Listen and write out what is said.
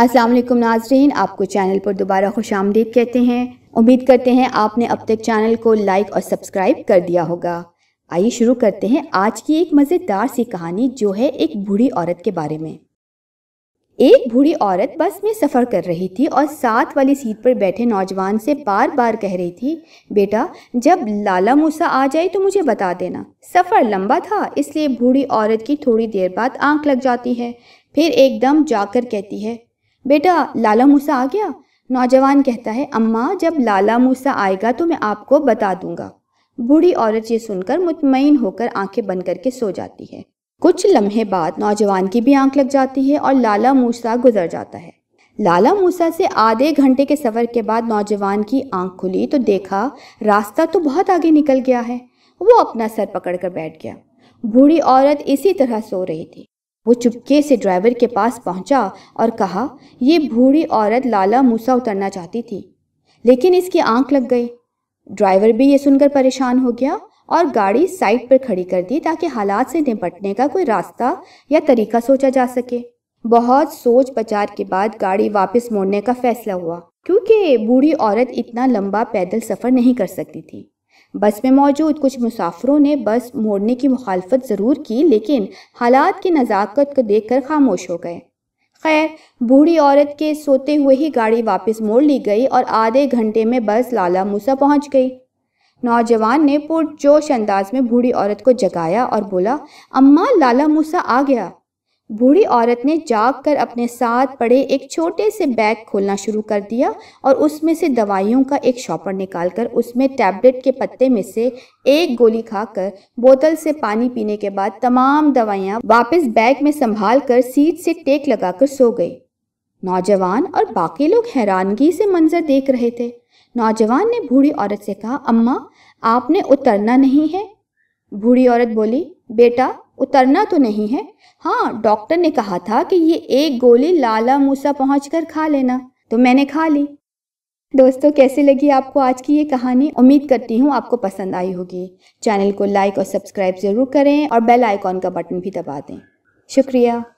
अस्सलाम वालेकुम नाजरीन आपको चैनल पर दोबारा खुश आमदीद कहते हैं उम्मीद करते हैं आपने अब तक चैनल को लाइक और सब्सक्राइब कर दिया होगा आइए शुरू करते हैं आज की एक मज़ेदार सी कहानी जो है एक बूढ़ी औरत के बारे में एक बूढ़ी औरत बस में सफ़र कर रही थी और साथ वाली सीट पर बैठे नौजवान से बार बार कह रही थी बेटा जब लाला मूसा आ जाए तो मुझे बता देना सफ़र लंबा था इसलिए बूढ़ी औरत की थोड़ी देर बाद आंख लग जाती है फिर एकदम जाकर कहती है बेटा लाला मूसा आ गया नौजवान कहता है अम्मा जब लाला मूसा आएगा तो मैं आपको बता दूंगा बूढ़ी औरत ये सुनकर मुतमिन होकर आंखें बंद करके सो जाती है कुछ लम्हे बाद नौजवान की भी आंख लग जाती है और लाला मूसा गुजर जाता है लाला मूसा से आधे घंटे के सफ़र के बाद नौजवान की आंख खुली तो देखा रास्ता तो बहुत आगे निकल गया है वो अपना सर पकड़ कर बैठ गया बूढ़ी औरत इसी तरह सो रही थी वो चुपके से ड्राइवर के पास पहुंचा और कहा ये बूढ़ी औरत लाला मूसा उतरना चाहती थी लेकिन इसकी आंख लग गई ड्राइवर भी ये सुनकर परेशान हो गया और गाड़ी साइड पर खड़ी कर दी ताकि हालात से निपटने का कोई रास्ता या तरीका सोचा जा सके बहुत सोच बचार के बाद गाड़ी वापस मोड़ने का फैसला हुआ क्योंकि बूढ़ी औरत इतना लंबा पैदल सफ़र नहीं कर सकती थी बस में मौजूद कुछ मुसाफरों ने बस मोड़ने की मुखालफत ज़रूर की लेकिन हालात की नज़ाकत को देखकर खामोश हो गए खैर बूढ़ी औरत के सोते हुए ही गाड़ी वापस मोड़ ली गई और आधे घंटे में बस लाला मूसा पहुंच गई नौजवान ने पुरजोश अंदाज में बूढ़ी औरत को जगाया और बोला अम्मा लाला मूसा आ गया बूढ़ी औरत ने जाग कर अपने साथ पड़े एक छोटे से बैग खोलना शुरू कर दिया और उसमें से दवाइयों का एक शॉपर निकालकर उसमें टैबलेट के पत्ते में से एक गोली खाकर बोतल से पानी पीने के बाद तमाम दवाइयाँ वापस बैग में संभाल कर सीट से टेक लगाकर सो गई नौजवान और बाकी लोग हैरानगी से मंजर देख रहे थे नौजवान ने बूढ़ी औरत से कहा अम्मा आपने उतरना नहीं है बूढ़ी औरत बोली बेटा उतरना तो नहीं है हाँ डॉक्टर ने कहा था कि ये एक गोली लाला मूसा पहुंचकर खा लेना तो मैंने खा ली दोस्तों कैसे लगी आपको आज की ये कहानी उम्मीद करती हूँ आपको पसंद आई होगी चैनल को लाइक और सब्सक्राइब ज़रूर करें और बेल आइकॉन का बटन भी दबा दें शुक्रिया